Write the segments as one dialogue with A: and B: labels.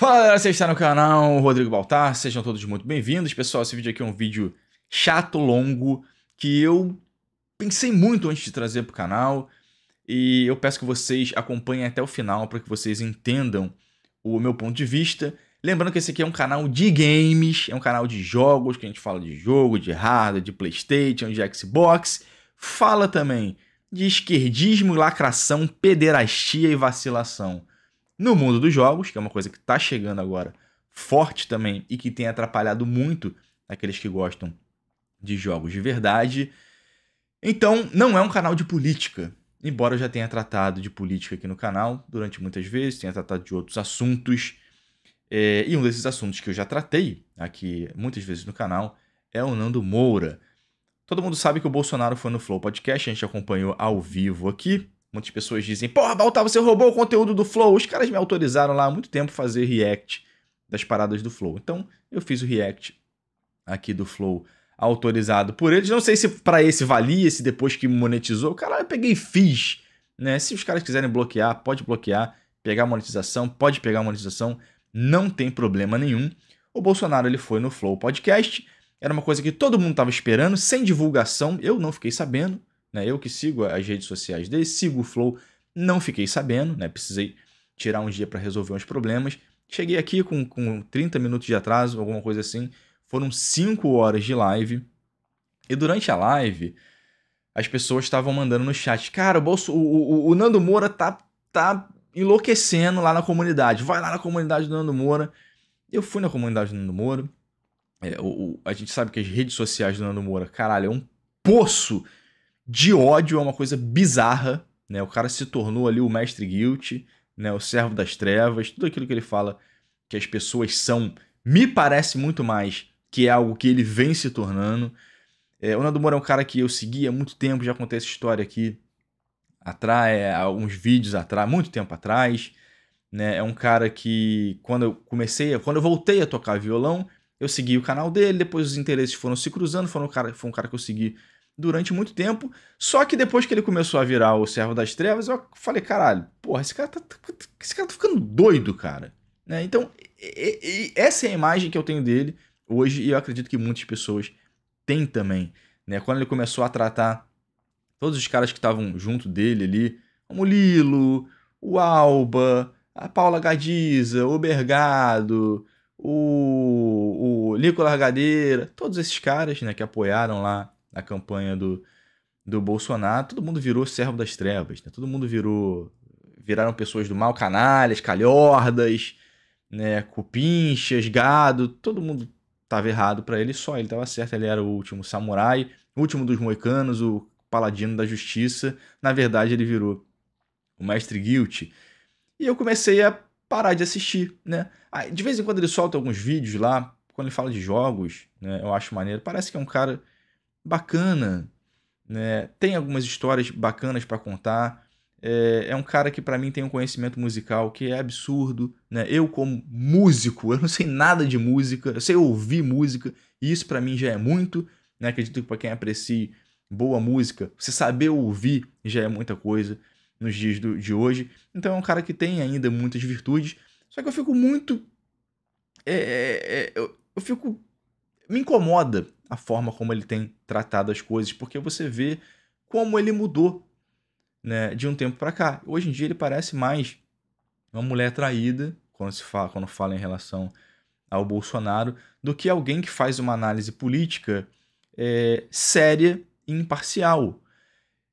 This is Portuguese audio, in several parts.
A: Fala galera, você está no canal Rodrigo Baltar, sejam todos muito bem-vindos. Pessoal, esse vídeo aqui é um vídeo chato, longo, que eu pensei muito antes de trazer para o canal e eu peço que vocês acompanhem até o final para que vocês entendam o meu ponto de vista. Lembrando que esse aqui é um canal de games, é um canal de jogos, que a gente fala de jogo, de hardware, de Playstation, de Xbox. Fala também de esquerdismo, lacração, pederastia e vacilação. No mundo dos jogos, que é uma coisa que está chegando agora forte também e que tem atrapalhado muito aqueles que gostam de jogos de verdade. Então, não é um canal de política. Embora eu já tenha tratado de política aqui no canal durante muitas vezes, tenha tratado de outros assuntos. É, e um desses assuntos que eu já tratei aqui muitas vezes no canal é o Nando Moura. Todo mundo sabe que o Bolsonaro foi no Flow Podcast, a gente acompanhou ao vivo aqui. Muitas pessoas dizem, porra, Baltar, você roubou o conteúdo do Flow. Os caras me autorizaram lá há muito tempo fazer react das paradas do Flow. Então, eu fiz o react aqui do Flow autorizado por eles. Não sei se para esse valia, se depois que monetizou. Cara, eu peguei e fiz. Né? Se os caras quiserem bloquear, pode bloquear. Pegar monetização, pode pegar monetização. Não tem problema nenhum. O Bolsonaro ele foi no Flow Podcast. Era uma coisa que todo mundo estava esperando, sem divulgação. Eu não fiquei sabendo né? Eu que sigo as redes sociais dele, sigo o Flow, não fiquei sabendo, né? Precisei tirar um dia para resolver uns problemas. Cheguei aqui com, com 30 minutos de atraso, alguma coisa assim. Foram 5 horas de live. E durante a live, as pessoas estavam mandando no chat: Cara, o, Bolso, o, o, o Nando Moura tá, tá enlouquecendo lá na comunidade. Vai lá na comunidade do Nando Moura. Eu fui na comunidade do Nando Moura. É, o, o, a gente sabe que as redes sociais do Nando Moura, caralho, é um poço de ódio é uma coisa bizarra, né? O cara se tornou ali o mestre guilt, né? O servo das trevas, tudo aquilo que ele fala que as pessoas são, me parece muito mais que é algo que ele vem se tornando. É, o Nando Moura é um cara que eu segui há muito tempo, já contei essa história aqui atrás, alguns é, vídeos atrás, muito tempo atrás. Né? É um cara que, quando eu comecei, quando eu voltei a tocar violão, eu segui o canal dele, depois os interesses foram se cruzando, foi um cara, foi um cara que eu segui durante muito tempo. Só que depois que ele começou a virar o Servo das Trevas, eu falei, caralho, porra, esse cara tá, tá, tá esse cara tá ficando doido, cara. Né? Então, e, e, essa é a imagem que eu tenho dele hoje, e eu acredito que muitas pessoas têm também. Né? Quando ele começou a tratar todos os caras que estavam junto dele ali, o Lilo, o Alba, a Paula Gadiza, o Bergado, o, o Nicolas Gadeira, todos esses caras né, que apoiaram lá na campanha do, do Bolsonaro, todo mundo virou servo das trevas, né? todo mundo virou viraram pessoas do mal, canalhas, calhordas, né, cupinchas, gado, todo mundo estava errado para ele, só ele estava certo, ele era o último samurai, o último dos moicanos, o paladino da justiça. Na verdade, ele virou o mestre Guilty. E eu comecei a parar de assistir, né? De vez em quando ele solta alguns vídeos lá, quando ele fala de jogos, né? Eu acho maneiro. Parece que é um cara bacana, né? Tem algumas histórias bacanas para contar. É, é, um cara que para mim tem um conhecimento musical que é absurdo, né? Eu como músico, eu não sei nada de música, eu sei ouvir música e isso para mim já é muito, né? Acredito que para quem aprecia boa música, você saber ouvir já é muita coisa nos dias do, de hoje. Então é um cara que tem ainda muitas virtudes, só que eu fico muito, é, é, é eu, eu fico me incomoda a forma como ele tem tratado as coisas, porque você vê como ele mudou né, de um tempo para cá. Hoje em dia ele parece mais uma mulher traída, quando se fala, quando fala em relação ao Bolsonaro, do que alguém que faz uma análise política é, séria e imparcial.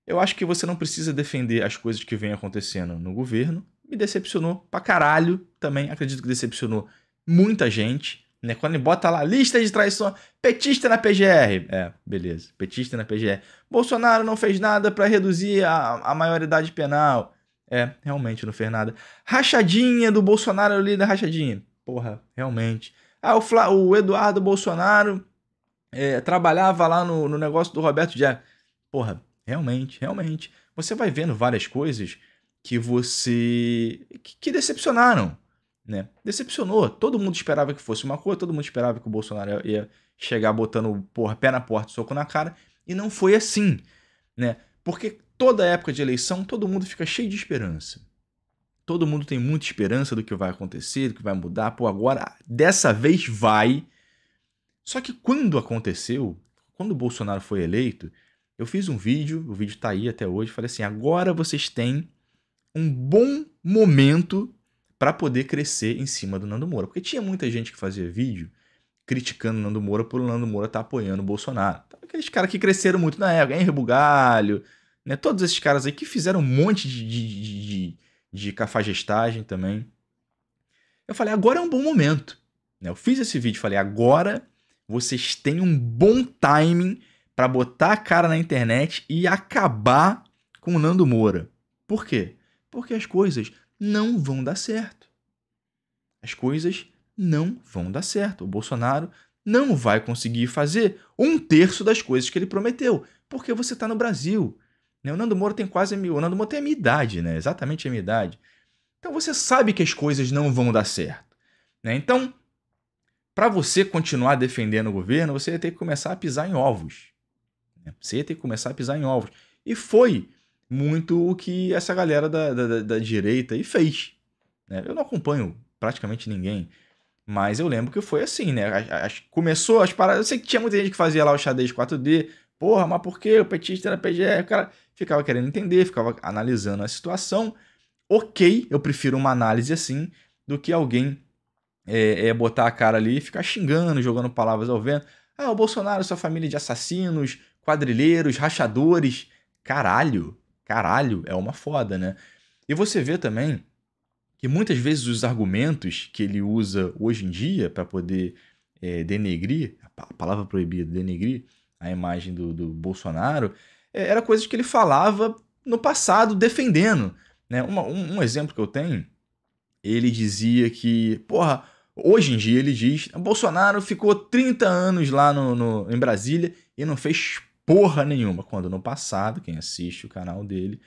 A: Eu acho que você não precisa defender as coisas que vêm acontecendo no governo. Me decepcionou pra caralho também. Acredito que decepcionou muita gente. Né? Quando ele bota lá lista de traições, petista na PGR. É, beleza, petista na PGR. Bolsonaro não fez nada para reduzir a, a maioridade penal. É, realmente não fez nada. Rachadinha do Bolsonaro ali é da rachadinha. Porra, realmente. Ah, o, Fla, o Eduardo Bolsonaro é, trabalhava lá no, no negócio do Roberto Jeff. Porra, realmente, realmente. Você vai vendo várias coisas que você. que, que decepcionaram né? Decepcionou. Todo mundo esperava que fosse uma coisa, todo mundo esperava que o Bolsonaro ia chegar botando porra, pé na porta, soco na cara, e não foi assim, né? Porque toda época de eleição todo mundo fica cheio de esperança. Todo mundo tem muita esperança do que vai acontecer, do que vai mudar. Pô, agora, dessa vez vai. Só que quando aconteceu, quando o Bolsonaro foi eleito, eu fiz um vídeo, o vídeo tá aí até hoje, falei assim: agora vocês têm um bom momento para poder crescer em cima do Nando Moura. Porque tinha muita gente que fazia vídeo criticando o Nando Moura por o Nando Moura estar tá apoiando o Bolsonaro. Então, aqueles caras que cresceram muito na época, Henry Bugalho, né? Todos esses caras aí que fizeram um monte de, de, de, de também. Eu falei, agora é um bom momento. Né? Eu fiz esse vídeo, falei, agora vocês têm um bom timing para botar a cara na internet e acabar com o Nando Moura. Por quê? Porque as coisas não vão dar certo. As coisas não vão dar certo. O Bolsonaro não vai conseguir fazer um terço das coisas que ele prometeu, porque você está no Brasil. Né? O Nando Moura tem quase mil. O Nando Moura tem a minha idade, né? Exatamente a minha idade. Então você sabe que as coisas não vão dar certo. Né? Então, para você continuar defendendo o governo, você ia ter que começar a pisar em ovos. Né? Você ia ter que começar a pisar em ovos. E foi muito o que essa galera da, da, da direita e fez. Né? Eu não acompanho praticamente ninguém, mas eu lembro que foi assim, né? As, as, começou as paradas. Eu sei que tinha muita gente que fazia lá o xadrez 4D. Porra, mas por que o petista era PGR? O cara ficava querendo entender, ficava analisando a situação. Ok, eu prefiro uma análise assim do que alguém é, é botar a cara ali e ficar xingando, jogando palavras ao vento. Ah, o Bolsonaro, sua família de assassinos, quadrilheiros, rachadores. Caralho, caralho, é uma foda, né? E você vê também que muitas vezes os argumentos que ele usa hoje em dia para poder é, denegrir, a palavra proibida, denegrir a imagem do, do Bolsonaro, é, era coisas que ele falava no passado defendendo. Né? Uma, um, um, exemplo que eu tenho, ele dizia que, porra, hoje em dia ele diz, Bolsonaro ficou 30 anos lá no, no em Brasília e não fez porra nenhuma. Quando no passado, quem assiste o canal dele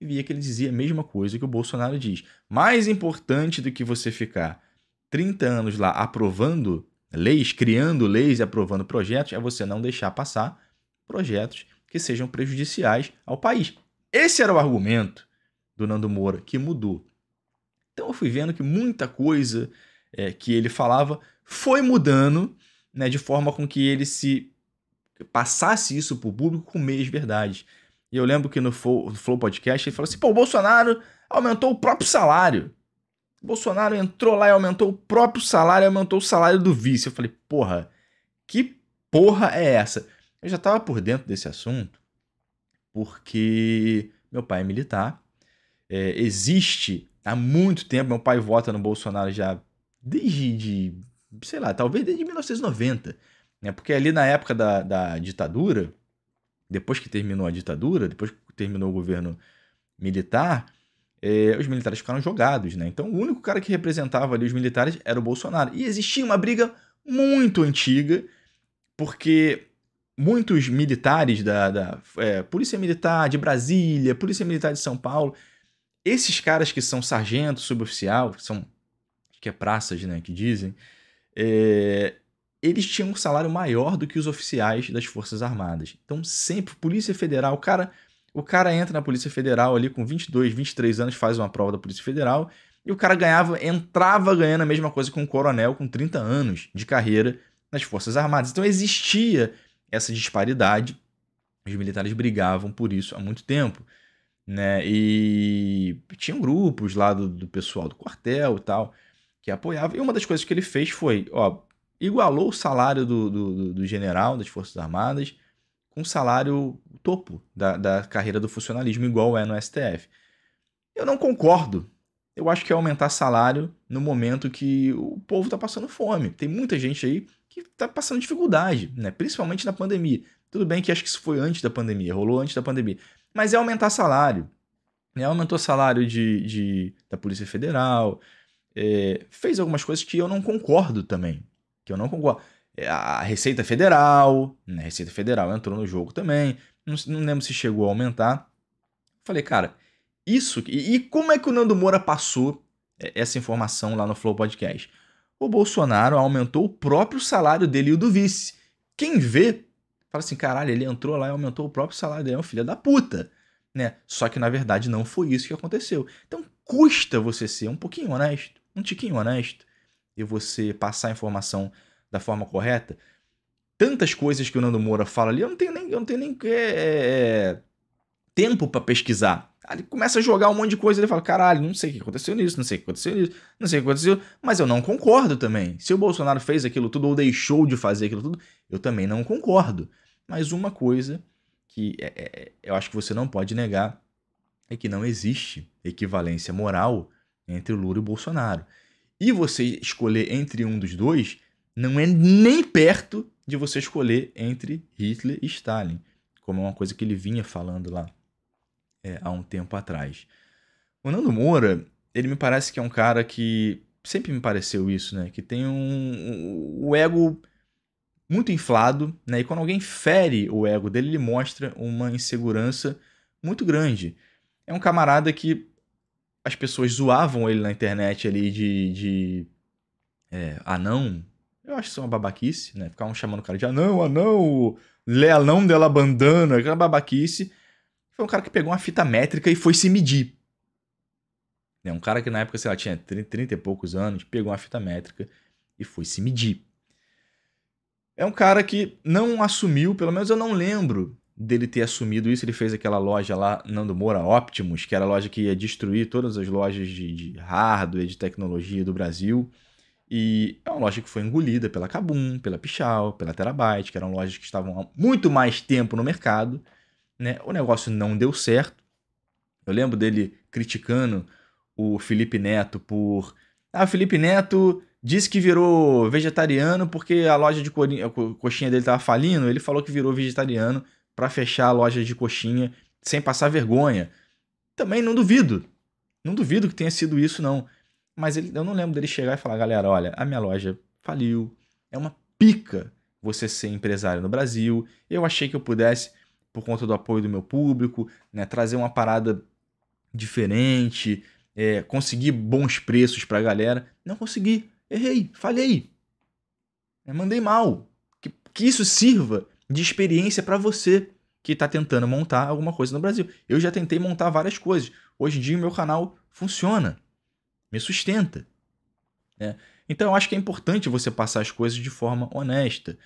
A: via que ele dizia a mesma coisa que o Bolsonaro diz. Mais importante do que você ficar 30 anos lá aprovando leis, criando leis e aprovando projetos, é você não deixar passar projetos que sejam prejudiciais ao país. Esse era o argumento do Nando Moura que mudou. Então eu fui vendo que muita coisa é, que ele falava foi mudando, né, de forma com que ele se passasse isso para o público com meias verdades. E eu lembro que no Flow, Podcast ele falou assim: pô, o Bolsonaro aumentou o próprio salário. O Bolsonaro entrou lá e aumentou o próprio salário, aumentou o salário do vice. Eu falei: porra, que porra é essa? Eu já estava por dentro desse assunto porque meu pai é militar. É, existe há muito tempo, meu pai vota no Bolsonaro já desde, de, sei lá, talvez desde 1990. Né? Porque ali na época da, da ditadura, depois que terminou a ditadura, depois que terminou o governo militar, é, os militares ficaram jogados, né? Então o único cara que representava ali os militares era o Bolsonaro. E existia uma briga muito antiga, porque muitos militares da, da é, Polícia Militar de Brasília, Polícia Militar de São Paulo, esses caras que são sargento, suboficial, que são que é praças, né, que dizem, é, eles tinham um salário maior do que os oficiais das Forças Armadas. Então, sempre, Polícia Federal, o cara, o cara entra na Polícia Federal ali com 22, 23 anos, faz uma prova da Polícia Federal, e o cara ganhava, entrava ganhando a mesma coisa que um coronel com 30 anos de carreira nas Forças Armadas. Então, existia essa disparidade. Os militares brigavam por isso há muito tempo. Né? E tinham grupos lá do, do pessoal do quartel e tal que apoiava. E uma das coisas que ele fez foi: ó, igualou o salário do, do, do general das Forças Armadas com o salário topo da, da carreira do funcionalismo, igual é no STF. Eu não concordo. Eu acho que é aumentar salário no momento que o povo está passando fome. Tem muita gente aí que está passando dificuldade, né? principalmente na pandemia. Tudo bem que acho que isso foi antes da pandemia, rolou antes da pandemia. Mas é aumentar salário. Né? Aumentou o salário de, de, da Polícia Federal, é, fez algumas coisas que eu não concordo também que eu não concordo. É, a Receita Federal, né? a Receita Federal entrou no jogo também, não, não lembro se chegou a aumentar. Falei, cara, isso. E, e como é que o Nando Moura passou é, essa informação lá no Flow Podcast? O Bolsonaro aumentou o próprio salário dele e o do vice. Quem vê, fala assim: caralho, ele entrou lá e aumentou o próprio salário dele, é um filho da puta. Né? Só que na verdade não foi isso que aconteceu. Então custa você ser um pouquinho honesto, um tiquinho honesto, e você passar a informação da forma correta, tantas coisas que o Nando Moura fala ali, eu não tenho nem, eu não tenho nem é, é, tempo para pesquisar. Ele começa a jogar um monte de coisa, ele fala: caralho, não sei o que aconteceu nisso, não sei o que aconteceu nisso, não sei o que aconteceu, mas eu não concordo também. Se o Bolsonaro fez aquilo tudo ou deixou de fazer aquilo tudo, eu também não concordo. Mas uma coisa que é, é, é eu acho que você não pode negar é que não existe equivalência moral entre o Lula e o Bolsonaro e você escolher entre um dos dois, não é nem perto de você escolher entre Hitler e Stalin, como é uma coisa que ele vinha falando lá é, há um tempo atrás. O Nando Moura, ele me parece que é um cara que sempre me pareceu isso, né? Que tem um, um, o ego muito inflado, né? E quando alguém fere o ego dele, ele mostra uma insegurança muito grande. É um camarada que as pessoas zoavam ele na internet ali de. de é, anão. Eu acho que isso uma babaquice, né? Ficavam chamando o cara de anão, anão, lealão dela bandana, aquela babaquice. Foi um cara que pegou uma fita métrica e foi se medir. é Um cara que na época, sei lá, tinha 30, 30 e poucos anos, pegou uma fita métrica e foi se medir. É um cara que não assumiu, pelo menos eu não lembro, dele ter assumido isso, ele fez aquela loja lá, Nando Moura Optimus, que era a loja que ia destruir todas as lojas de, de hardware, de tecnologia do Brasil. E é uma loja que foi engolida pela Kabum, pela Pichal, pela Terabyte, que eram lojas que estavam há muito mais tempo no mercado. Né? O negócio não deu certo. Eu lembro dele criticando o Felipe Neto por. Ah, o Felipe Neto disse que virou vegetariano porque a loja de coxinha dele estava falindo. Ele falou que virou vegetariano para fechar a loja de coxinha sem passar vergonha. Também não duvido. Não duvido que tenha sido isso, não. Mas ele, eu não lembro dele chegar e falar, galera, olha, a minha loja faliu. É uma pica você ser empresário no Brasil. Eu achei que eu pudesse, por conta do apoio do meu público, né, trazer uma parada diferente, é, conseguir bons preços para a galera. Não consegui. Errei, falhei. Eu é, mandei mal. Que, que isso sirva de experiência para você que está tentando montar alguma coisa no Brasil. Eu já tentei montar várias coisas. Hoje em dia o meu canal funciona, me sustenta. Né? Então eu acho que é importante você passar as coisas de forma honesta.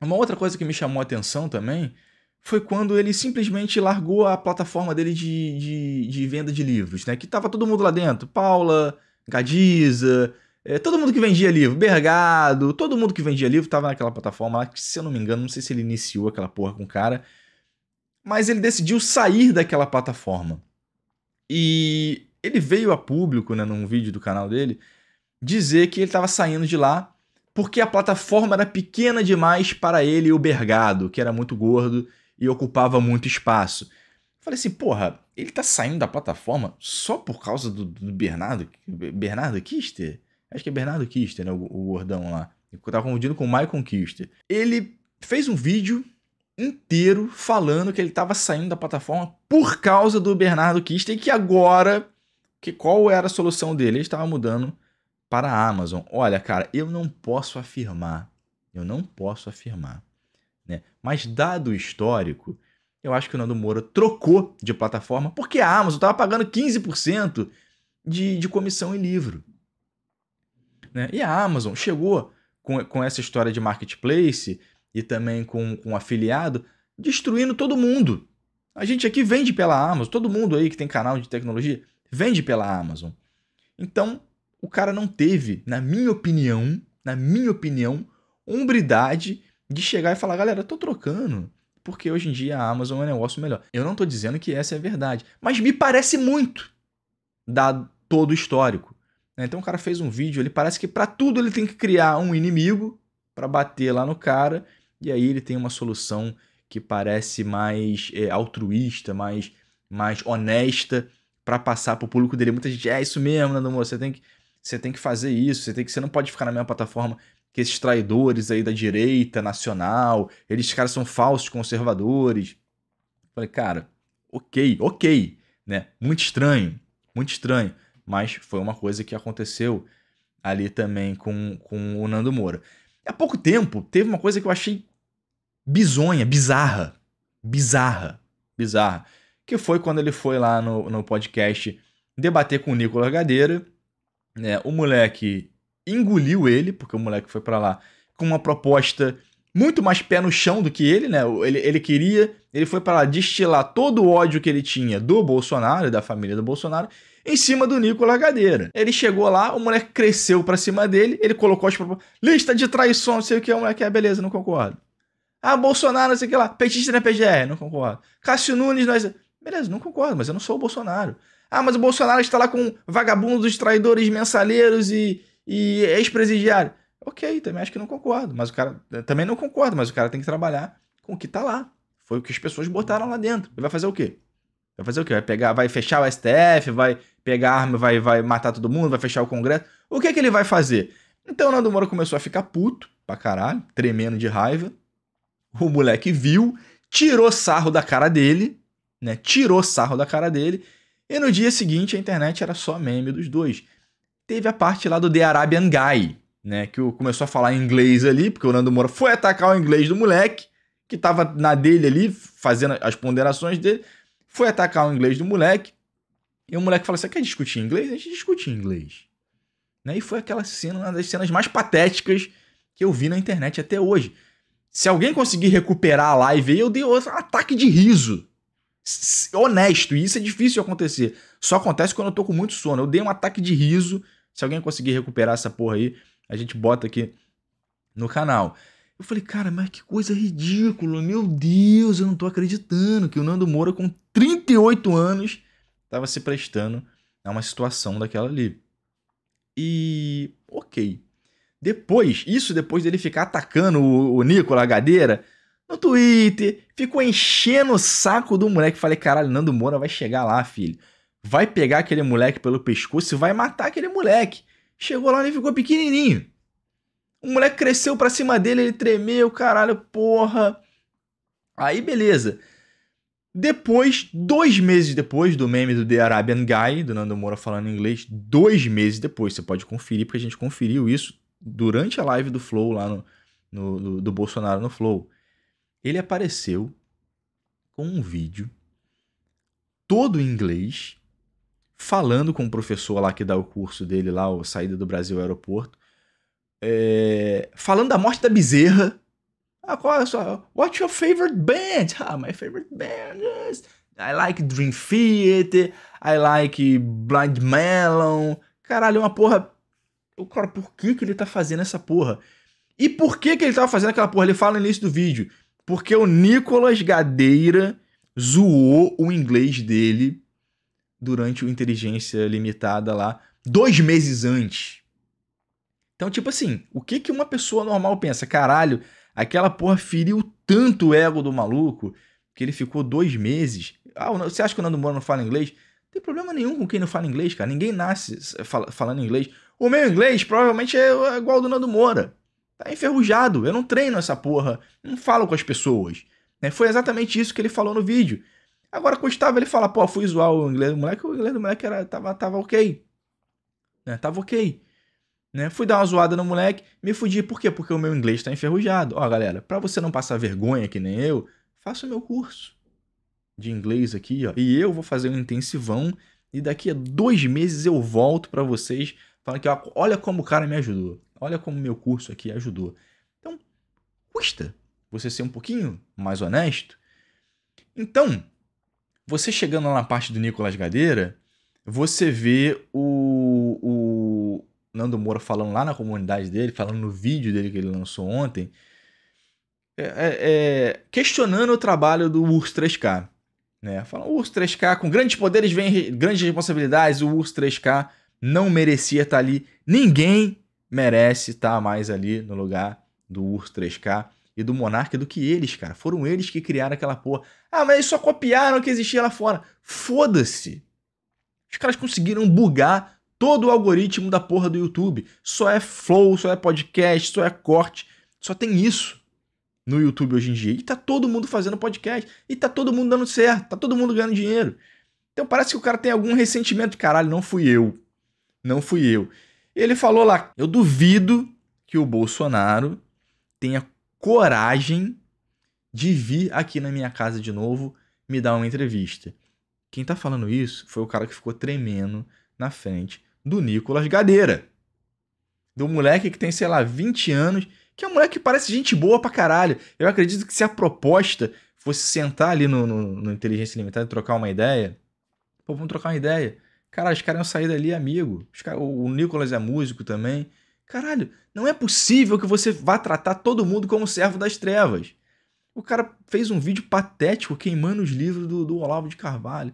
A: Uma outra coisa que me chamou a atenção também foi quando ele simplesmente largou a plataforma dele de, de, de venda de livros, né? Que tava todo mundo lá dentro. Paula, Gadiza, é, todo mundo que vendia livro, Bergado, todo mundo que vendia livro estava naquela plataforma lá, que se eu não me engano, não sei se ele iniciou aquela porra com o cara, mas ele decidiu sair daquela plataforma. E ele veio a público, né, num vídeo do canal dele, dizer que ele estava saindo de lá porque a plataforma era pequena demais para ele e o Bergado, que era muito gordo e ocupava muito espaço. Falei assim, porra, ele tá saindo da plataforma só por causa do, do Bernardo, Bernardo Kister? Acho que é Bernardo Kister, né? O, o gordão lá. Eu tava confundindo com o Michael Kister. Ele fez um vídeo inteiro falando que ele estava saindo da plataforma por causa do Bernardo Kister e que agora que qual era a solução dele? Ele estava mudando para a Amazon. Olha, cara, eu não posso afirmar, eu não posso afirmar, né? Mas dado o histórico, eu acho que o Nando Moura trocou de plataforma porque a Amazon estava pagando 15% de, de comissão em livro. Né? E a Amazon chegou com, com essa história de marketplace e também com, com afiliado, destruindo todo mundo. A gente aqui vende pela Amazon, todo mundo aí que tem canal de tecnologia vende pela Amazon. Então, o cara não teve, na minha opinião, na minha opinião, hombridade de chegar e falar, galera, tô trocando, porque hoje em dia a Amazon é um negócio melhor. Eu não estou dizendo que essa é a verdade, mas me parece muito, dado todo o histórico. Né? Então o cara fez um vídeo, ele parece que para tudo ele tem que criar um inimigo para bater lá no cara, e aí ele tem uma solução que parece mais é, altruísta, mais, mais honesta para passar pro público dele. Muita gente, é isso mesmo, Nando Moura, você tem que você tem que fazer isso, você tem que você não pode ficar na mesma plataforma que esses traidores aí da direita nacional, eles caras são falsos conservadores. falei, cara, OK, OK, né? Muito estranho, muito estranho mas foi uma coisa que aconteceu ali também com, com o Nando Moura. Há pouco tempo, teve uma coisa que eu achei bizonha, bizarra, bizarra, bizarra, que foi quando ele foi lá no, no podcast debater com o Nicolas Gadeira, né? o moleque engoliu ele, porque o moleque foi para lá com uma proposta muito mais pé no chão do que ele, né? Ele, ele queria, ele foi para lá destilar todo o ódio que ele tinha do Bolsonaro e da família do Bolsonaro em cima do Nico Lagadeira. Ele chegou lá, o moleque cresceu pra cima dele, ele colocou as propostas. Lista de traição, não sei o que, o moleque, é beleza, não concordo. Ah, Bolsonaro, não sei o que lá. Petista na é PGR, não concordo. Cássio Nunes, nós. É- beleza, não concordo, mas eu não sou o Bolsonaro. Ah, mas o Bolsonaro está lá com vagabundos, traidores, mensaleiros e, e ex-presidiário. Ok, também acho que não concordo, mas o cara. Eh, também não concordo, mas o cara tem que trabalhar com o que está lá. Foi o que as pessoas botaram lá dentro. Ele vai fazer o quê? Vai fazer o quê? Vai pegar, vai fechar o STF, vai pegar arma, vai, vai matar todo mundo, vai fechar o Congresso. O que, é que ele vai fazer? Então o Nando Moura começou a ficar puto pra caralho, tremendo de raiva. O moleque viu, tirou sarro da cara dele, né? Tirou sarro da cara dele. E no dia seguinte a internet era só meme dos dois. Teve a parte lá do The Arabian Guy, né? Que começou a falar inglês ali, porque o Nando Moura foi atacar o inglês do moleque, que tava na dele ali, fazendo as ponderações dele. Foi atacar o inglês do moleque. E o moleque fala assim: quer discutir inglês? A gente discute inglês. Né? E foi aquela cena, uma das cenas mais patéticas que eu vi na internet até hoje. Se alguém conseguir recuperar a live aí, eu dei outro ataque de riso. Honesto, e isso é difícil acontecer. Só acontece quando eu tô com muito sono. Eu dei um ataque de riso. Se alguém conseguir recuperar essa porra aí, a gente bota aqui no canal. Eu falei, cara, mas que coisa ridícula. Meu Deus, eu não tô acreditando que o Nando Moura, com 38 anos, estava se prestando a uma situação daquela ali. E. Ok. Depois, isso depois dele ficar atacando o, o Nicola Gadeira no Twitter, ficou enchendo o saco do moleque. Falei, caralho, Nando Moura vai chegar lá, filho. Vai pegar aquele moleque pelo pescoço e vai matar aquele moleque. Chegou lá e ficou pequenininho. O moleque cresceu pra cima dele, ele tremeu, caralho, porra. Aí beleza. Depois, dois meses depois do meme do The Arabian Guy, do Nando Moura falando em inglês, dois meses depois, você pode conferir, porque a gente conferiu isso durante a live do Flow lá no, no do, do Bolsonaro no Flow. Ele apareceu com um vídeo todo em inglês, falando com o professor lá que dá o curso dele lá, o Saída do Brasil Aeroporto, é, falando da morte da bezerra ah, qual é a sua? What's your favorite band? Ah, my favorite band is. I like Dream Theater, I like Blind Melon. Caralho, é uma porra. O cara, por que, que ele tá fazendo essa porra? E por que, que ele tava fazendo aquela porra? Ele fala no início do vídeo. Porque o Nicolas Gadeira zoou o inglês dele durante o Inteligência Limitada lá, dois meses antes. Então, tipo assim, o que, que uma pessoa normal pensa? Caralho, Aquela porra feriu tanto o ego do maluco que ele ficou dois meses. Ah, você acha que o Nando Moura não fala inglês? Não tem problema nenhum com quem não fala inglês, cara. Ninguém nasce falando inglês. O meu inglês provavelmente é, é igual ao do Nando Moura. Tá enferrujado. Eu não treino essa porra. Não falo com as pessoas. Né, foi exatamente isso que ele falou no vídeo. Agora custava ele fala, pô, fui zoar o inglês do moleque, o inglês do moleque era, tava, tava ok. Né, tava ok. Né? Fui dar uma zoada no moleque, me fudi. Por quê? Porque o meu inglês está enferrujado. Ó, galera, para você não passar vergonha que nem eu, faça o meu curso de inglês aqui, ó. E eu vou fazer um intensivão e daqui a dois meses eu volto para vocês falando que ó, olha como o cara me ajudou. Olha como meu curso aqui ajudou. Então, custa você ser um pouquinho mais honesto. Então, você chegando lá na parte do Nicolas Gadeira, você vê o, o Nando Moura falando lá na comunidade dele, falando no vídeo dele que ele lançou ontem, é, é, é questionando o trabalho do Urs 3K. Né? Falando o Urs 3K, com grandes poderes vem grandes responsabilidades, o Urs 3K não merecia estar tá ali. Ninguém merece estar tá mais ali no lugar do Urs 3K e do Monarca do que eles, cara. Foram eles que criaram aquela porra. Ah, mas eles só copiaram o que existia lá fora. Foda-se! Os caras conseguiram bugar todo o algoritmo da porra do YouTube. Só é flow, só é podcast, só é corte. Só tem isso no YouTube hoje em dia. E tá todo mundo fazendo podcast. E tá todo mundo dando certo. Tá todo mundo ganhando dinheiro. Então parece que o cara tem algum ressentimento. Caralho, não fui eu. Não fui eu. Ele falou lá: eu duvido que o Bolsonaro tenha coragem de vir aqui na minha casa de novo me dar uma entrevista. Quem tá falando isso foi o cara que ficou tremendo na frente do Nicolas Gadeira. Do moleque que tem, sei lá, 20 anos, que é um moleque que parece gente boa pra caralho. Eu acredito que se a proposta fosse sentar ali no, no, no Inteligência Limitada e trocar uma ideia, pô, vamos trocar uma ideia. Cara, os caras iam sair dali amigo. o, o Nicolas é músico também. Caralho, não é possível que você vá tratar todo mundo como servo das trevas. O cara fez um vídeo patético queimando os livros do, do Olavo de Carvalho.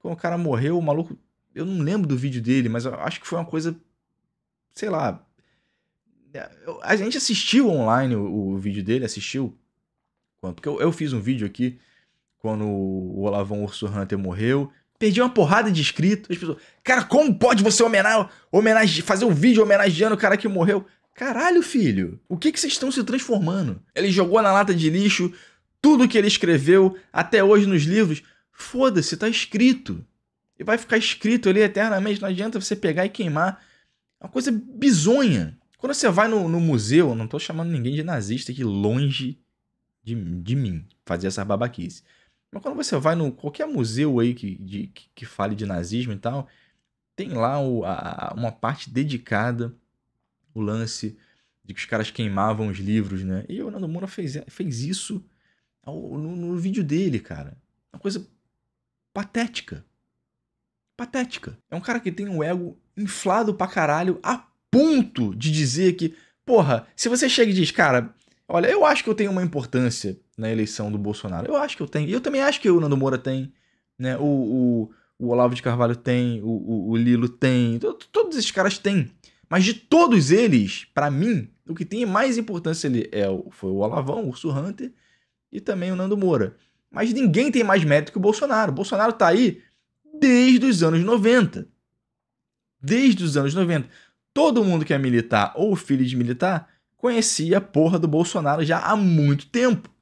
A: Quando o cara morreu, o maluco eu não lembro do vídeo dele, mas acho que foi uma coisa. Sei lá. É, a gente assistiu online o, o vídeo dele, assistiu. Porque eu, eu, fiz um vídeo aqui quando o Olavão Urso Hunter morreu. Perdi uma porrada de inscritos. As pessoas. Cara, como pode você homenagear, homenage, fazer um vídeo homenageando o cara que morreu? Caralho, filho, o que, que vocês estão se transformando? Ele jogou na lata de lixo tudo que ele escreveu até hoje nos livros. Foda-se, tá escrito e vai ficar escrito ali eternamente. Não adianta você pegar e queimar. É uma coisa bizonha. Quando você vai no, no museu, não estou chamando ninguém de nazista aqui, longe de, de mim, fazer essa babaquice. Mas quando você vai no qualquer museu aí que, de, que, que fale de nazismo e tal, tem lá o, a, uma parte dedicada, o lance de que os caras queimavam os livros, né? E o Nando Moura fez, fez isso ao, no, no vídeo dele, cara. Uma coisa patética patética. É um cara que tem um ego inflado pra caralho a ponto de dizer que, porra, se você chega e diz, cara, olha, eu acho que eu tenho uma importância na eleição do Bolsonaro. Eu acho que eu tenho. E eu também acho que o Nando Moura tem, né? O, o, o Olavo de Carvalho tem, o, o, o Lilo tem, todos esses caras têm. Mas de todos eles, para mim, o que tem mais importância ali é, foi o Olavão, o Urso Hunter e também o Nando Moura. Mas ninguém tem mais mérito que o Bolsonaro. O Bolsonaro tá aí desde os anos 90. Desde os anos 90. Todo mundo que é militar ou filho de militar conhecia a porra do Bolsonaro já há muito tempo.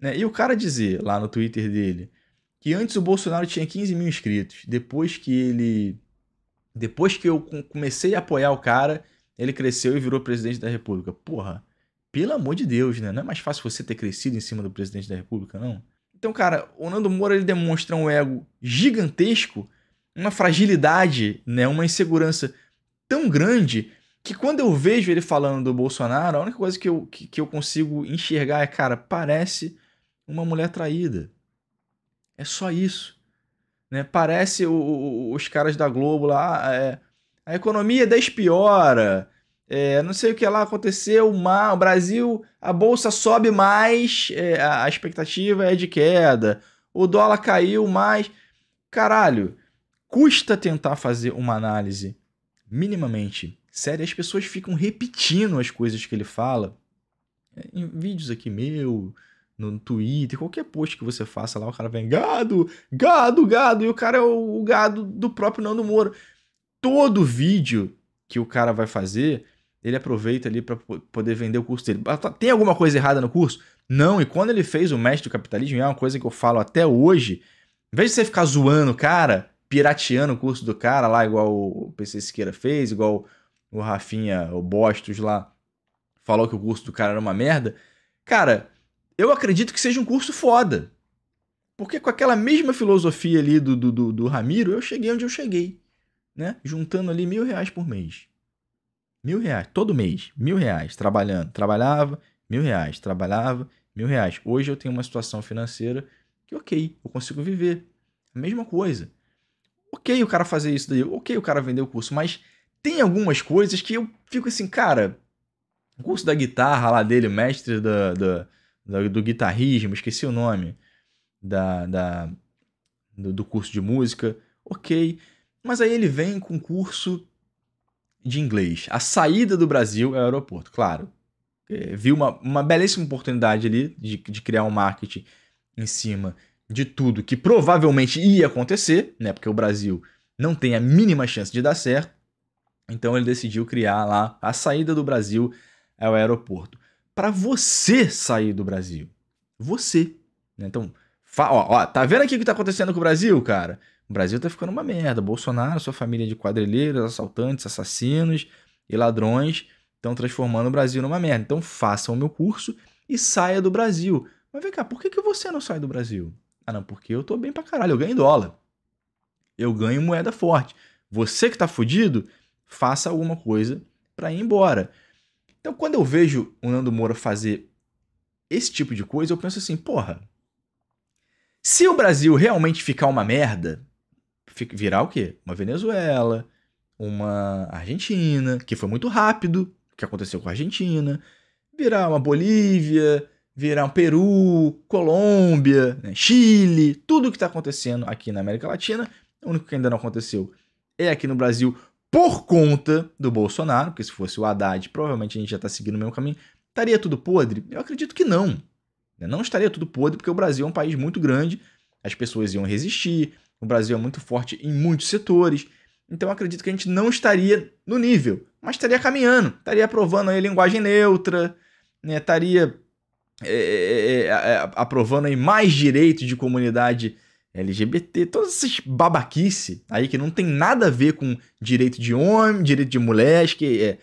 A: Né? E o cara dizer lá no Twitter dele que antes o Bolsonaro tinha 15 mil inscritos, depois que ele. Depois que eu comecei a apoiar o cara, ele cresceu e virou presidente da República. Porra, pelo amor de Deus, né? Não é mais fácil você ter crescido em cima do presidente da República, não? Então, cara, o Nando Moura ele demonstra um ego gigantesco, uma fragilidade, né, uma insegurança tão grande que quando eu vejo ele falando do Bolsonaro, a única coisa que eu, que, que eu consigo enxergar é, cara, parece uma mulher traída. É só isso. Né? Parece o, o, os caras da Globo lá. Ah, é, a economia é despiora é, não sei o que lá aconteceu, o Brasil, a bolsa sobe mais, é, a expectativa é de queda, o dólar caiu mais. Caralho, custa tentar fazer uma análise minimamente séria. As pessoas ficam repetindo as coisas que ele fala é, em vídeos aqui meu, no Twitter, qualquer post que você faça lá, o cara vem gado, gado, gado, e o cara é o, o gado do próprio Nando Moro. Todo vídeo que o cara vai fazer, ele aproveita ali para poder vender o curso dele. Tá, tem alguma coisa errada no curso? Não, e quando ele fez o mestre do capitalismo, é uma coisa que eu falo até hoje, em vez de você ficar zoando o cara, pirateando o curso do cara lá, igual o PC Siqueira fez, igual o Rafinha, o Bostos lá, falou que o curso do cara era uma merda, cara, eu acredito que seja um curso foda. Porque com aquela mesma filosofia ali do, do, do, do Ramiro, eu cheguei onde eu cheguei, né? Juntando ali mil reais por mês mil reais, todo mês, mil reais, trabalhando, trabalhava, mil reais, trabalhava, mil reais. Hoje eu tenho uma situação financeira que, ok, eu consigo viver. A mesma coisa. Ok, o cara fazer isso daí, ok, o cara vender o curso, mas tem algumas coisas que eu fico assim, cara, o curso da guitarra lá dele, mestre da, do guitarrismo, esqueci o nome da, da do, do curso de música, ok. Mas aí ele vem com um curso de inglês. A saída do Brasil é o aeroporto, claro. É, viu uma, uma belíssima oportunidade ali de, de criar um marketing em cima de tudo que provavelmente ia acontecer, né? Porque o Brasil não tem a mínima chance de dar certo. Então ele decidiu criar lá a saída do Brasil é o aeroporto. Para você sair do Brasil. Você. Né? Então, ó, ó, tá vendo aqui o que tá acontecendo com o Brasil, cara? O Brasil tá ficando uma merda. Bolsonaro, sua família de quadrilheiros, assaltantes, assassinos e ladrões estão transformando o Brasil numa merda. Então faça o meu curso e saia do Brasil. Mas vem cá, por que, que você não sai do Brasil? Ah, não, porque eu tô bem pra caralho, eu ganho dólar. Eu ganho moeda forte. Você que tá fudido, faça alguma coisa para ir embora. Então, quando eu vejo o Nando Moura fazer esse tipo de coisa, eu penso assim, porra, se o Brasil realmente ficar uma merda, virar o quê? Uma Venezuela, uma Argentina, que foi muito rápido, o que aconteceu com a Argentina, virar uma Bolívia, virar um Peru, Colômbia, né? Chile, tudo o que está acontecendo aqui na América Latina. O único que ainda não aconteceu é aqui no Brasil por conta do Bolsonaro, porque se fosse o Haddad, provavelmente a gente já está seguindo o mesmo caminho. Estaria tudo podre? Eu acredito que não. Né, não estaria tudo podre, porque o Brasil é um país muito grande, as pessoas iam resistir, o Brasil é muito forte em muitos setores, então acredito que a gente não estaria no nível, mas estaria caminhando, estaria aprovando aí linguagem neutra, né? estaria é, é, é, é aprovando aí mais direitos de comunidade LGBT, todas essas babaquice aí que não tem nada a ver com direito de homem, direito de mulher, acho que é,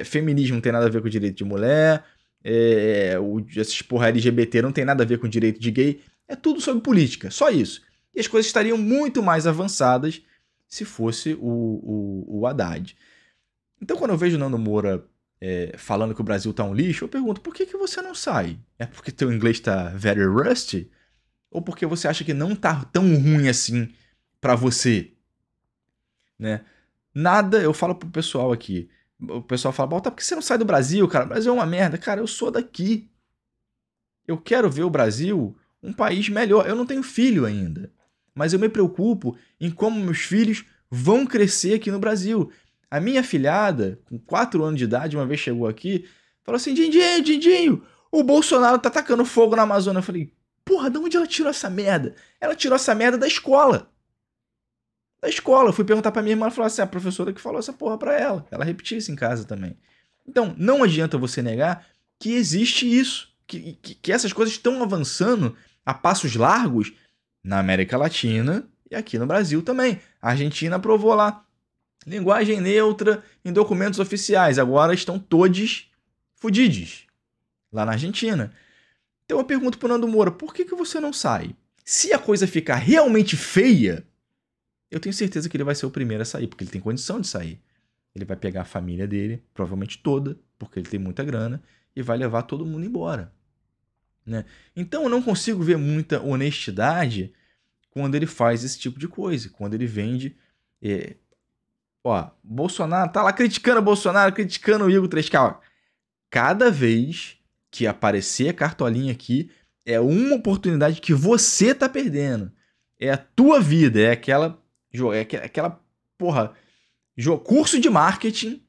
A: é, feminismo não tem nada a ver com direito de mulher, é, o, esses porra LGBT não tem nada a ver com direito de gay, é tudo sobre política, só isso e as coisas estariam muito mais avançadas se fosse o, o, o Haddad. Então, quando eu vejo o Nando Moura é, falando que o Brasil tá um lixo, eu pergunto, por que, que você não sai? É porque teu inglês tá very rusty? Ou porque você acha que não tá tão ruim assim para você? Né? Nada, eu falo pro pessoal aqui, o pessoal fala, bota por que você não sai do Brasil, cara? O Brasil é uma merda. Cara, eu sou daqui. Eu quero ver o Brasil um país melhor. Eu não tenho filho ainda mas eu me preocupo em como meus filhos vão crescer aqui no Brasil. A minha filhada, com 4 anos de idade, uma vez chegou aqui, falou assim: Dindinho, Dindinho, o Bolsonaro tá atacando fogo na Amazônia. Eu falei: Porra, de onde ela tirou essa merda? Ela tirou essa merda da escola. Da escola. Eu fui perguntar pra minha irmã, ela falou assim: a professora que falou essa porra pra ela. Ela repetiu isso em casa também. Então, não adianta você negar que existe isso, que, que, que essas coisas estão avançando a passos largos na América Latina e aqui no Brasil também. A Argentina aprovou lá. Linguagem neutra em documentos oficiais. Agora estão todos fudidos lá na Argentina. Então eu pergunto pro Nando Moura, por que, que você não sai? Se a coisa ficar realmente feia, eu tenho certeza que ele vai ser o primeiro a sair, porque ele tem condição de sair. Ele vai pegar a família dele, provavelmente toda, porque ele tem muita grana, e vai levar todo mundo embora. Né? Então eu não consigo ver muita honestidade quando ele faz esse tipo de coisa, quando ele vende. É... Ó, Bolsonaro tá lá criticando Bolsonaro, criticando o Igor 3K. Ó. Cada vez que aparecer a cartolinha aqui, é uma oportunidade que você tá perdendo. É a tua vida, é aquela. É aquela porra. Curso de marketing,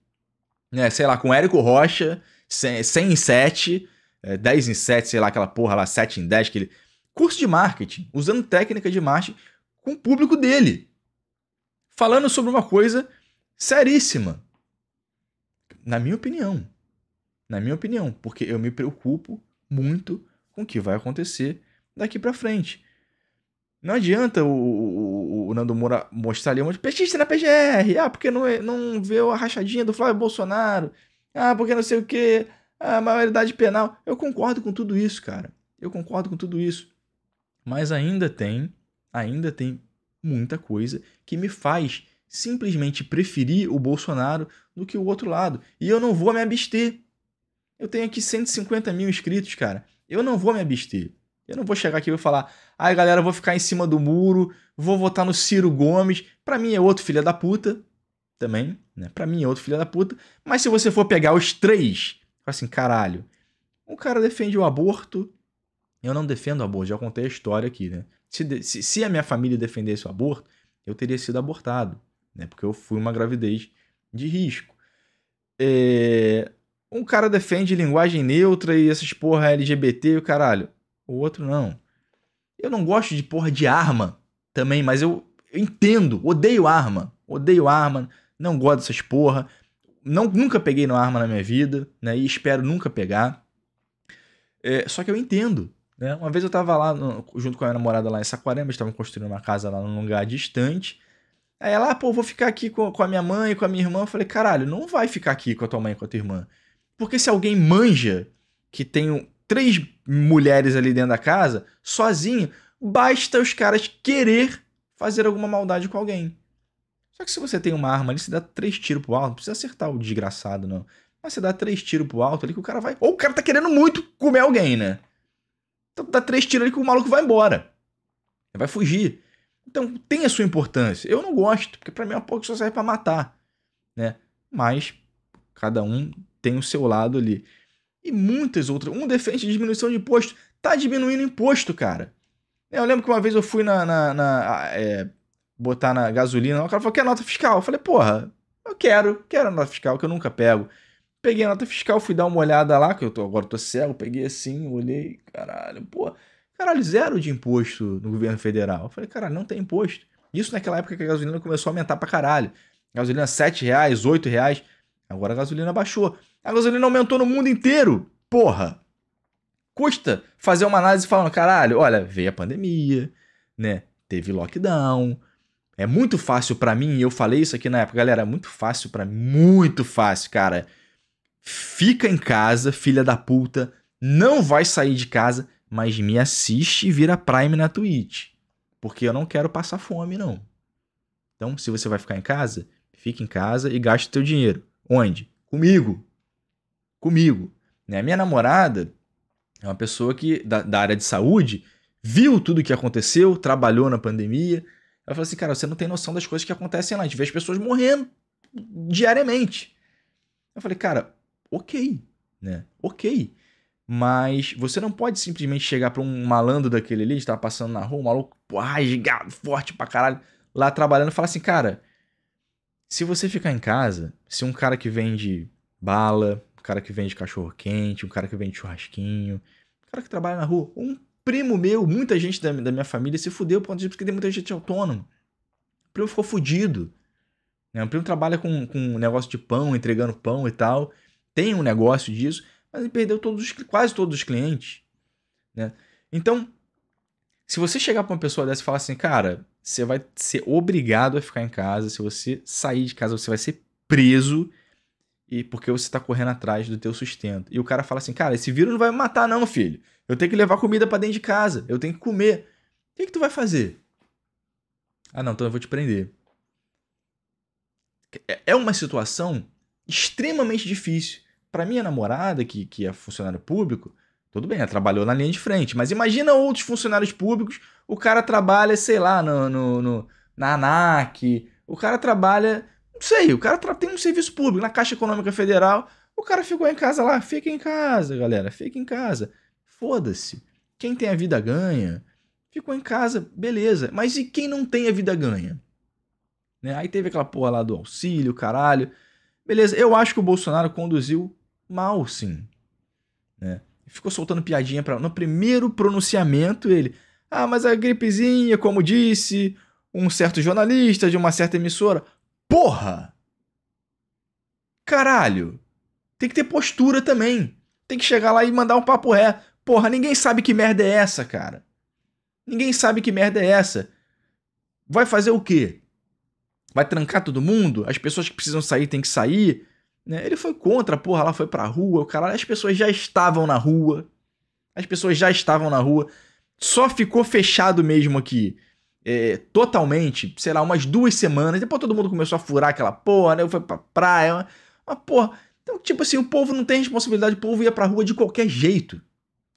A: né? Sei lá, com Érico Rocha, 107 é, 10 em 7, sei lá, aquela porra lá, 7 em 10, que ele. Curso de marketing, usando técnica de marketing com o público dele. Falando sobre uma coisa seríssima. Na minha opinião. Na minha opinião, porque eu me preocupo muito com o que vai acontecer daqui para frente. Não adianta o, o, o, Nando Moura mostrar ali um monte de petista na PGR. Ah, porque não, é, não vê a rachadinha do Flávio Bolsonaro. Ah, porque não sei o quê. É a maioridade penal. Eu concordo com tudo isso, cara. Eu concordo com tudo isso. Mas ainda tem, ainda tem muita coisa que me faz simplesmente preferir o Bolsonaro do que o outro lado. E eu não vou me abster. Eu tenho aqui 150 mil inscritos, cara. Eu não vou me abster. Eu não vou chegar aqui e falar, ai galera, vou ficar em cima do muro, vou votar no Ciro Gomes. Para mim é outro filho da puta. Também, né? Pra mim é outro filho da puta. Mas se você for pegar os três assim, caralho, um cara defende o aborto, eu não defendo o aborto, já contei a história aqui, né? Se, se, se a minha família defendesse o aborto, eu teria sido abortado, né? Porque eu fui uma gravidez de risco. É, um cara defende linguagem neutra e essas porra LGBT e o caralho. O outro não. Eu não gosto de porra de arma também, mas eu, eu entendo, odeio arma. Odeio arma, não gosto dessas porra não, nunca peguei uma arma na minha vida, né? E espero nunca pegar. É, só que eu entendo. Né? Uma vez eu estava lá, no, junto com a minha namorada lá em Saquarema, estavam construindo uma casa lá num lugar distante. Aí ela, ah, pô, vou ficar aqui com, com a minha mãe, com a minha irmã. Eu falei, caralho, não vai ficar aqui com a tua mãe e com a tua irmã. Porque se alguém manja que tem três mulheres ali dentro da casa, sozinho, basta os caras querer fazer alguma maldade com alguém. Só que se você tem uma arma ali, você dá três tiros pro alto, não precisa acertar o desgraçado, não. Mas você dá três tiros pro alto ali que o cara vai. Ou o cara tá querendo muito comer alguém, né? Então dá três tiros ali que o maluco vai embora. Ele vai fugir. Então tem a sua importância. Eu não gosto, porque para mim é uma porra que só serve pra matar. Né? Mas cada um tem o seu lado ali. E muitas outras. Um defende diminuição de imposto. Tá diminuindo imposto, cara. Eu lembro que uma vez eu fui na. na, na é, botar na gasolina. O cara falou, quer nota fiscal? Eu falei, porra, eu quero, quero a nota fiscal, que eu nunca pego. Peguei a nota fiscal, fui dar uma olhada lá, que eu tô, agora tô cego, peguei assim, olhei, caralho, porra caralho, zero de imposto no governo federal. Eu falei, caralho, não tem imposto. Isso naquela época que a gasolina começou a aumentar pra caralho. gasolina R$ reais R$ reais Agora a gasolina baixou. A gasolina aumentou no mundo inteiro. Porra! Custa fazer uma análise falando, caralho, olha, veio a pandemia, né? Teve lockdown, é muito fácil para mim, eu falei isso aqui na época, galera, é muito fácil para muito fácil, cara. Fica em casa, filha da puta, não vai sair de casa, mas me assiste e vira Prime na Twitch, porque eu não quero passar fome não. Então, se você vai ficar em casa, fica em casa e gaste teu dinheiro. Onde? Comigo. Comigo. Né? Minha namorada é uma pessoa que da, da área de saúde, viu tudo o que aconteceu, trabalhou na pandemia, ela falou assim, cara, você não tem noção das coisas que acontecem lá. A gente vê as pessoas morrendo diariamente. Eu falei, cara, ok, né? Ok. Mas você não pode simplesmente chegar para um malandro daquele ali, que está passando na rua, um maluco gigado forte pra caralho, lá trabalhando, e falar assim, cara, se você ficar em casa, se um cara que vende bala, um cara que vende cachorro quente, um cara que vende churrasquinho, um cara que trabalha na rua, um Primo meu, muita gente da, da minha família se fudeu por conta porque tem muita gente autônoma. O primo ficou fudido. Né? O primo trabalha com, com um negócio de pão, entregando pão e tal. Tem um negócio disso, mas ele perdeu todos os, quase todos os clientes. Né? Então, se você chegar para uma pessoa dessa e falar assim, cara, você vai ser obrigado a ficar em casa, se você sair de casa, você vai ser preso e porque você está correndo atrás do teu sustento. E o cara fala assim, cara, esse vírus não vai me matar não, filho. Eu tenho que levar comida para dentro de casa, eu tenho que comer. O que, que tu vai fazer? Ah, não, então eu vou te prender. É, é uma situação extremamente difícil. Para minha namorada, que, que é funcionário público, tudo bem, ela trabalhou na linha de frente. Mas imagina outros funcionários públicos, o cara trabalha, sei lá, no, no, no na ANAC, o cara trabalha não sei, o cara tem um serviço público na Caixa Econômica Federal, o cara ficou em casa lá, fica em casa, galera, fica em casa. Foda-se. Quem tem a vida ganha. Ficou em casa, beleza. Mas e quem não tem a vida ganha? Né? Aí teve aquela porra lá do auxílio, caralho. Beleza, eu acho que o Bolsonaro conduziu mal, sim. Né? Ficou soltando piadinha No primeiro pronunciamento, ele. Ah, mas a gripezinha, como disse um certo jornalista de uma certa emissora. Porra! Caralho! Tem que ter postura também. Tem que chegar lá e mandar um papo ré. Porra, ninguém sabe que merda é essa, cara. Ninguém sabe que merda é essa. Vai fazer o quê? Vai trancar todo mundo? As pessoas que precisam sair têm que sair? Né? Ele foi contra, porra, lá foi pra rua. O cara, as pessoas já estavam na rua. As pessoas já estavam na rua. Só ficou fechado mesmo aqui é, totalmente, sei lá, umas duas semanas. Depois todo mundo começou a furar aquela porra, né? Eu fui pra praia, uma porra. Então, tipo assim, o povo não tem responsabilidade, o povo ia pra rua de qualquer jeito.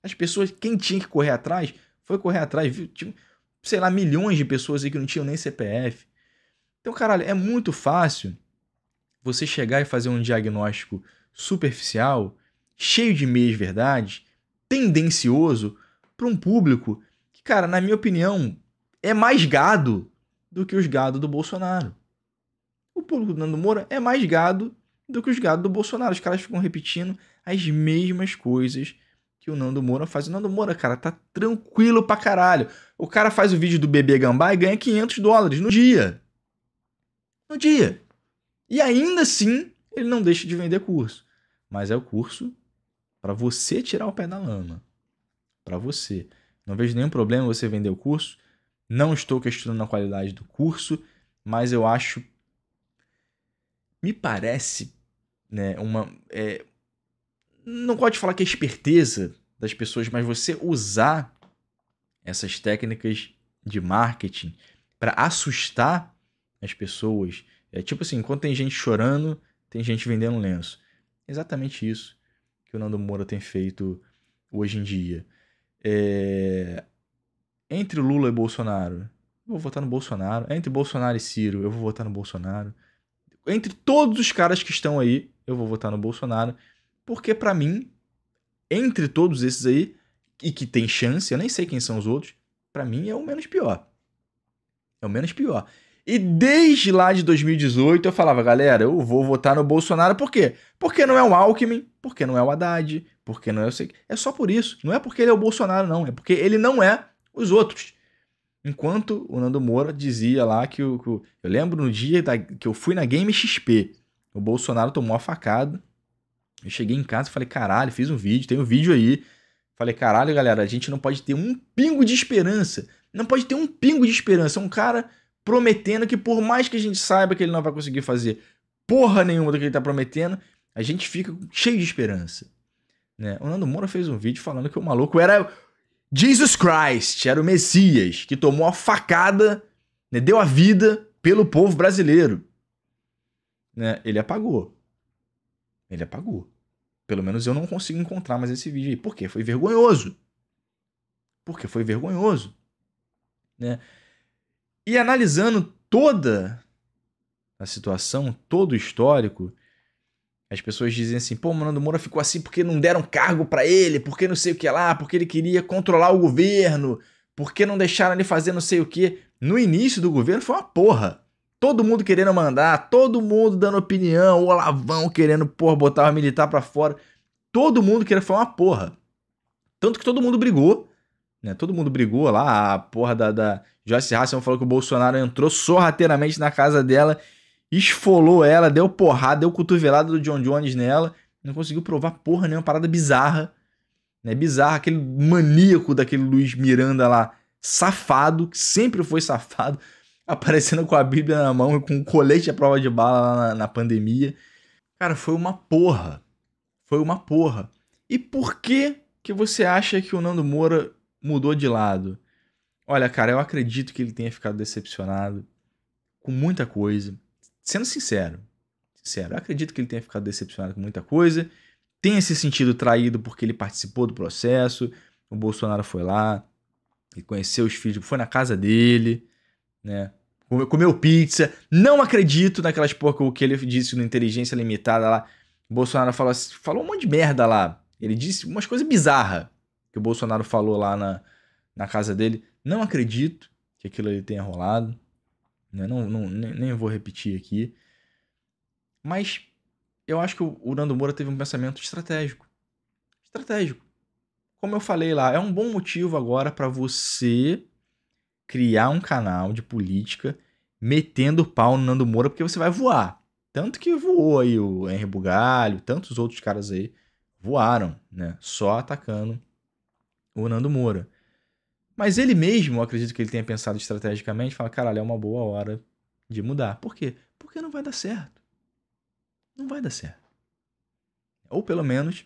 A: As pessoas, quem tinha que correr atrás, foi correr atrás, viu? Tipo, sei lá, milhões de pessoas aí que não tinham nem CPF. Então, caralho, é muito fácil você chegar e fazer um diagnóstico superficial, cheio de meias verdades, tendencioso, para um público que, cara, na minha opinião, é mais gado do que os gado do Bolsonaro. O público do Nando Moura é mais gado do que os gado do Bolsonaro. Os caras ficam repetindo as mesmas coisas que o Nando Moura faz. O Nando Moura, cara, tá tranquilo pra caralho. O cara faz o vídeo do bebê gambá e ganha 500 dólares no dia. No dia. E ainda assim, ele não deixa de vender curso. Mas é o curso para você tirar o pé da lama. Para você. Não vejo nenhum problema você vender o curso não estou questionando a qualidade do curso, mas eu acho. Me parece, né, uma. É, não pode falar que é esperteza das pessoas, mas você usar essas técnicas de marketing para assustar as pessoas. É tipo assim, enquanto tem gente chorando, tem gente vendendo lenço. Exatamente isso que o Nando Moura tem feito hoje em dia. É, entre Lula e Bolsonaro, eu vou votar no Bolsonaro. Entre Bolsonaro e Ciro, eu vou votar no Bolsonaro. Entre todos os caras que estão aí, eu vou votar no Bolsonaro. Porque, para mim, entre todos esses aí, e que tem chance, eu nem sei quem são os outros, para mim é o menos pior. É o menos pior. E desde lá de 2018 eu falava, galera, eu vou votar no Bolsonaro, por quê? Porque não é o Alckmin, porque não é o Haddad, porque não é o. É só por isso. Não é porque ele é o Bolsonaro, não. É porque ele não é os outros. Enquanto o Nando Moura dizia lá que, o, que o eu lembro no dia da, que eu fui na Game XP, o Bolsonaro tomou a facada. Eu cheguei em casa e falei: caralho, fiz um vídeo, tem um vídeo aí. Falei: caralho, galera, a gente não pode ter um pingo de esperança. Não pode ter um pingo de esperança. É um cara prometendo que, por mais que a gente saiba que ele não vai conseguir fazer porra nenhuma do que ele tá prometendo, a gente fica cheio de esperança. Né? O Nando Moura fez um vídeo falando que o maluco era Jesus Christ era o Messias que tomou a facada, né, deu a vida pelo povo brasileiro. Né? Ele apagou. Ele apagou. Pelo menos eu não consigo encontrar mais esse vídeo aí. Por quê? Foi vergonhoso. Porque foi vergonhoso. Né? E analisando toda a situação, todo o histórico, as pessoas dizem assim, pô, Nando Moura ficou assim porque não deram cargo para ele, porque não sei o que lá, porque ele queria controlar o governo, porque não deixaram ele fazer não sei o que. No início do governo foi uma porra. Todo mundo querendo mandar, todo mundo dando opinião, o Olavão querendo, porra, botar o militar para fora. Todo mundo querendo foi uma porra. Tanto que todo mundo brigou, né? Todo mundo brigou lá, a porra da, da Joyce Hasselman falou que o Bolsonaro entrou sorrateiramente na casa dela esfolou ela, deu porrada, deu cotovelada do John Jones nela, não conseguiu provar porra nenhuma, parada bizarra, né? Bizarra, aquele maníaco daquele Luiz Miranda lá, safado, que sempre foi safado, aparecendo com a Bíblia na mão e com um colete à prova de bala lá na, na pandemia. Cara, foi uma porra. Foi uma porra. E por que que você acha que o Nando Moura mudou de lado? Olha, cara, eu acredito que ele tenha ficado decepcionado com muita coisa sendo sincero, sincero, acredito que ele tenha ficado decepcionado com muita coisa, tenha se sentido traído porque ele participou do processo, o Bolsonaro foi lá e conheceu os filhos, foi na casa dele, né? Comeu pizza, não acredito naquelas porcas que ele disse no Inteligência Limitada lá. O Bolsonaro falou, assim, falou um monte de merda lá. Ele disse umas coisas bizarras que o Bolsonaro falou lá na, na casa dele. Não acredito que aquilo ali tenha rolado. Né? Não, não, nem, nem vou repetir aqui. Mas eu acho que o Nando Moura teve um pensamento estratégico. Estratégico. Como eu falei lá, é um bom motivo agora para você criar um canal de política metendo pau no Nando Moura, porque você vai voar. Tanto que voou aí o Henry Bugalho, tantos outros caras aí voaram, né? Só atacando o Nando Moura. Mas ele mesmo, acredito que ele tenha pensado estrategicamente, fala, caralho, é uma boa hora de mudar. Por quê? Porque não vai dar certo. Não vai dar certo. Ou pelo menos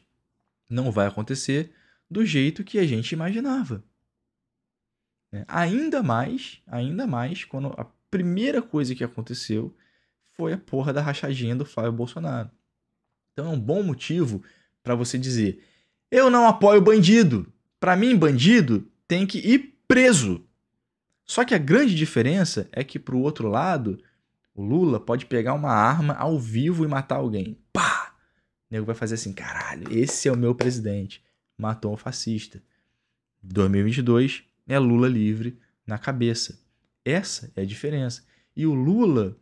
A: não vai acontecer do jeito que a gente imaginava. Né? Ainda mais, ainda mais quando a primeira coisa que aconteceu foi a porra da rachadinha do Flávio Bolsonaro. Então é um bom motivo para você dizer: eu não apoio bandido. Para mim, bandido tem que ir preso. Só que a grande diferença é que pro outro lado, o Lula pode pegar uma arma ao vivo e matar alguém. Pá! O nego vai fazer assim, caralho, esse é o meu presidente. Matou um fascista. 2022 é Lula livre na cabeça. Essa é a diferença. E o Lula,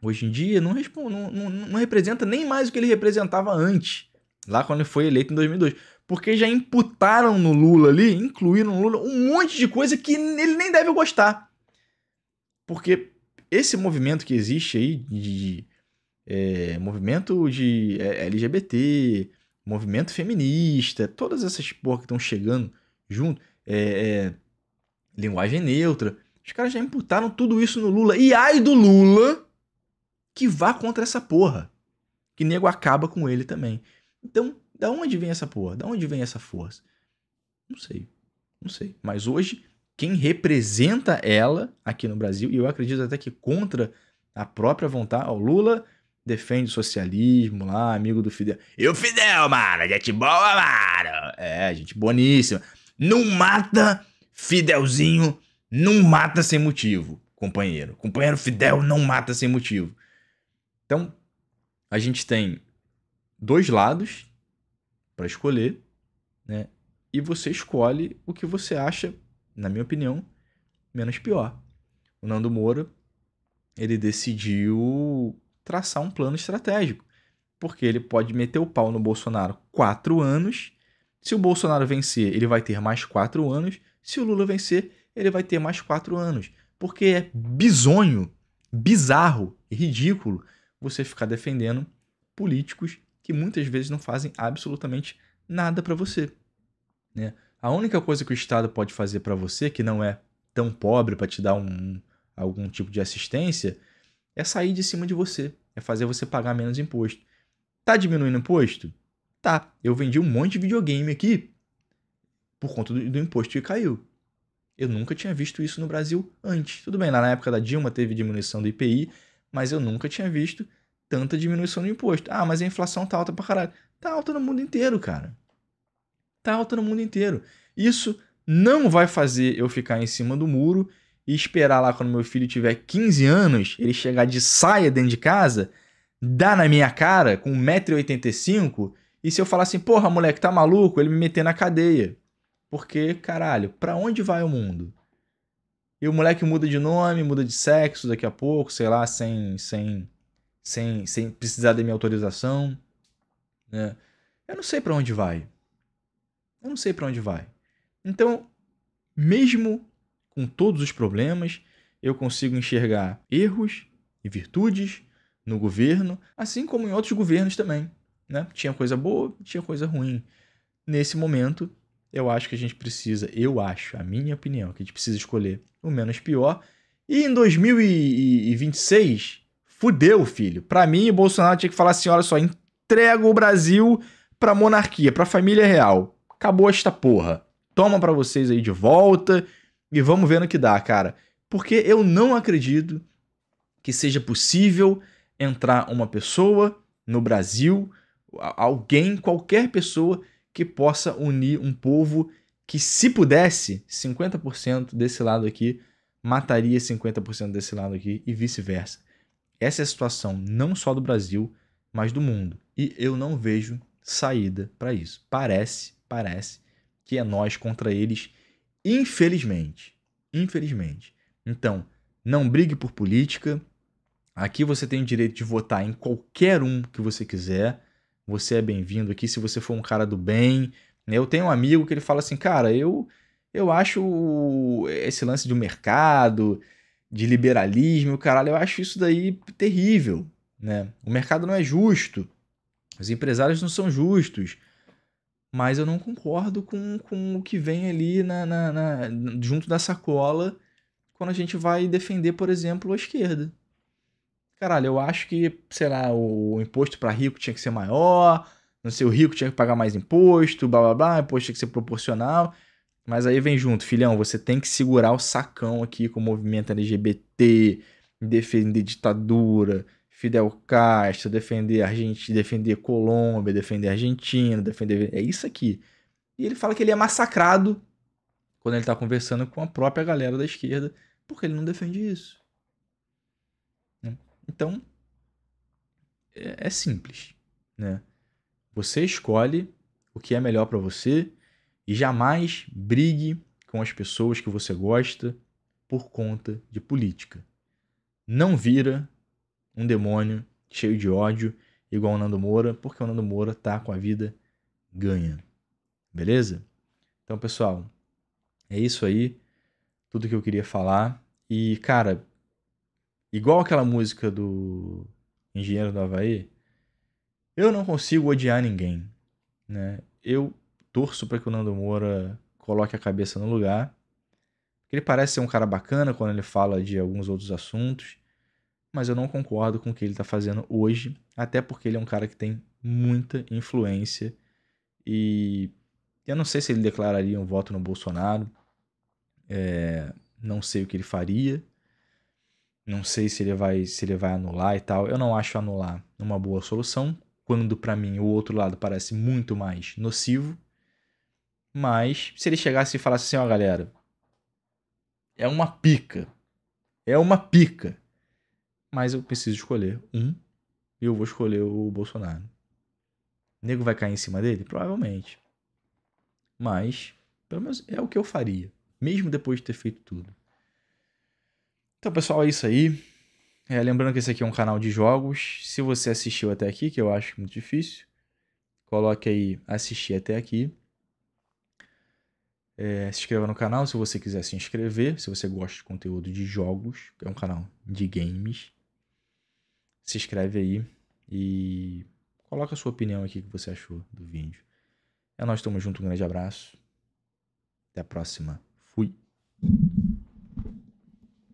A: hoje em dia, não, não, não, não representa nem mais o que ele representava antes, lá quando ele foi eleito em 2002 porque já imputaram no Lula ali, incluíram no Lula, um monte de coisa que ele nem deve gostar. Porque esse movimento que existe aí de. É, movimento de é, LGBT, movimento feminista, todas essas porra que estão chegando junto, é, é, linguagem neutra. Os caras já imputaram tudo isso no Lula. E ai do Lula que vá contra essa porra. Que nego acaba com ele também. Então, da onde vem essa porra? Da onde vem essa força? Não sei. Não sei. Mas hoje, quem representa ela aqui no Brasil, e eu acredito até que contra a própria vontade, o Lula defende o socialismo lá, amigo do Fidel. E o Fidel, mano, gente boa, mano. É, gente boníssima. Não mata Fidelzinho, não mata sem motivo, companheiro. Companheiro Fidel não mata sem motivo. Então, a gente tem dois lados para escolher, né? E você escolhe o que você acha, na minha opinião, menos pior. O Nando Moura, ele decidiu traçar um plano estratégico, porque ele pode meter o pau no Bolsonaro quatro anos. Se o Bolsonaro vencer, ele vai ter mais quatro anos. Se o Lula vencer, ele vai ter mais quatro anos. Porque é bizonho, bizarro e ridículo você ficar defendendo políticos que muitas vezes não fazem absolutamente nada para você. Né? A única coisa que o Estado pode fazer para você, que não é tão pobre para te dar um, algum tipo de assistência, é sair de cima de você, é fazer você pagar menos imposto. Tá diminuindo imposto? Tá. Eu vendi um monte de videogame aqui por conta do, do imposto que caiu. Eu nunca tinha visto isso no Brasil antes. Tudo bem, lá na época da Dilma teve diminuição do IPI, mas eu nunca tinha visto tanta diminuição no imposto. Ah, mas a inflação tá alta pra caralho. Tá alta no mundo inteiro, cara. Tá alta no mundo inteiro. Isso não vai fazer eu ficar em cima do muro e esperar lá quando meu filho tiver 15 anos, ele chegar de saia dentro de casa, dar na minha cara com 1,85m e se eu falar assim, porra, moleque, tá maluco? Ele me meter na cadeia. Porque, caralho, pra onde vai o mundo? E o moleque muda de nome, muda de sexo daqui a pouco, sei lá, sem, sem sem, sem precisar da minha autorização, né? Eu não sei para onde vai. Eu não sei para onde vai. Então, mesmo com todos os problemas, eu consigo enxergar erros e virtudes no governo, assim como em outros governos também. Né? Tinha coisa boa, tinha coisa ruim. Nesse momento, eu acho que a gente precisa, eu acho, a minha opinião, que a gente precisa escolher o menos pior. E em 2026, Fudeu, filho. Para mim, o Bolsonaro tinha que falar assim: olha só, entrega o Brasil pra monarquia, pra família real. Acabou esta porra. Toma para vocês aí de volta e vamos ver no que dá, cara. Porque eu não acredito que seja possível entrar uma pessoa no Brasil, alguém, qualquer pessoa que possa unir um povo que, se pudesse, 50% desse lado aqui mataria 50% desse lado aqui e vice-versa. Essa é a situação não só do Brasil, mas do mundo. E eu não vejo saída para isso. Parece, parece que é nós contra eles, infelizmente. Infelizmente. Então, não brigue por política. Aqui você tem o direito de votar em qualquer um que você quiser. Você é bem-vindo aqui se você for um cara do bem. Né? Eu tenho um amigo que ele fala assim, cara, eu eu acho esse lance do mercado, de liberalismo, caralho, eu acho isso daí terrível, né? O mercado não é justo, os empresários não são justos, mas eu não concordo com, com o que vem ali na, na, na junto da sacola quando a gente vai defender, por exemplo, a esquerda. Caralho, eu acho que, sei lá, o imposto para rico tinha que ser maior, não sei, o rico tinha que pagar mais imposto, blá blá blá, imposto tinha que ser proporcional. Mas aí vem junto, filhão, você tem que segurar o sacão aqui com o movimento LGBT, defender ditadura, Fidel Castro, defender Argentina, defender Colômbia, defender Argentina, defender. É isso aqui. E ele fala que ele é massacrado quando ele está conversando com a própria galera da esquerda, porque ele não defende isso. Né? Então, é, é, simples. Né? Você escolhe o que é melhor para você e jamais brigue com as pessoas que você gosta por conta de política. Não vira um demônio cheio de ódio igual o Nando Moura, porque o Nando Moura tá com a vida ganha. Beleza? Então, pessoal, é isso aí. Tudo que eu queria falar. E, cara, igual aquela música do Engenheiro do Havaí, eu não consigo odiar ninguém. Né? Eu torço para que o Nando Moura coloque a cabeça no lugar. Ele parece ser um cara bacana quando ele fala de alguns outros assuntos, mas eu não concordo com o que ele está fazendo hoje, até porque ele é um cara que tem muita influência e eu não sei se ele declararia um voto no Bolsonaro, é, não sei o que ele faria, não sei se ele vai se ele vai anular e tal. Eu não acho anular uma boa solução, quando para mim o outro lado parece muito mais nocivo. Mas se ele chegasse e falasse assim, ó, oh, galera, é uma pica. É uma pica. Mas eu preciso escolher um e eu vou escolher o Bolsonaro. O nego vai cair em cima dele? Provavelmente. Mas, pelo menos é o que eu faria. Mesmo depois de ter feito tudo. Então, pessoal, é isso aí. É, lembrando que esse aqui é um canal de jogos. Se você assistiu até aqui, que eu acho muito difícil, coloque aí assistir até aqui. É, se inscreva no canal se você quiser se inscrever, se você gosta de conteúdo de jogos, é um canal de games. Se inscreve aí e coloca a sua opinião aqui que você achou do vídeo. É nós estamos junto, um grande abraço. Até a próxima. Fui.